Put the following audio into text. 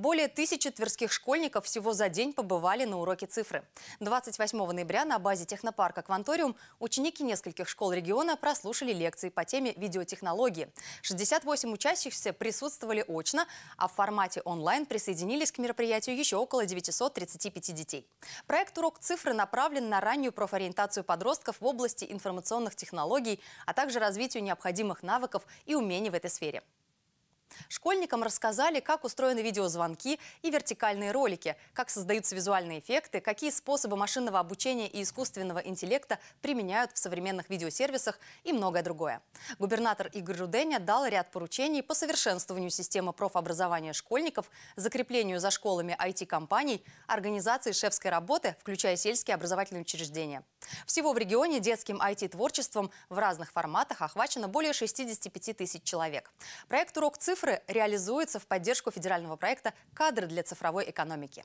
Более тысячи тверских школьников всего за день побывали на уроке цифры. 28 ноября на базе технопарка «Кванториум» ученики нескольких школ региона прослушали лекции по теме видеотехнологии. 68 учащихся присутствовали очно, а в формате онлайн присоединились к мероприятию еще около 935 детей. Проект «Урок цифры» направлен на раннюю профориентацию подростков в области информационных технологий, а также развитию необходимых навыков и умений в этой сфере. Школьникам рассказали, как устроены видеозвонки и вертикальные ролики, как создаются визуальные эффекты, какие способы машинного обучения и искусственного интеллекта применяют в современных видеосервисах и многое другое. Губернатор Игорь Руденя дал ряд поручений по совершенствованию системы профобразования школьников, закреплению за школами IT-компаний, организации шефской работы, включая сельские образовательные учреждения. Всего в регионе детским IT-творчеством в разных форматах охвачено более 65 тысяч человек. Проект «Урок цифры» реализуется в поддержку федерального проекта «Кадры для цифровой экономики».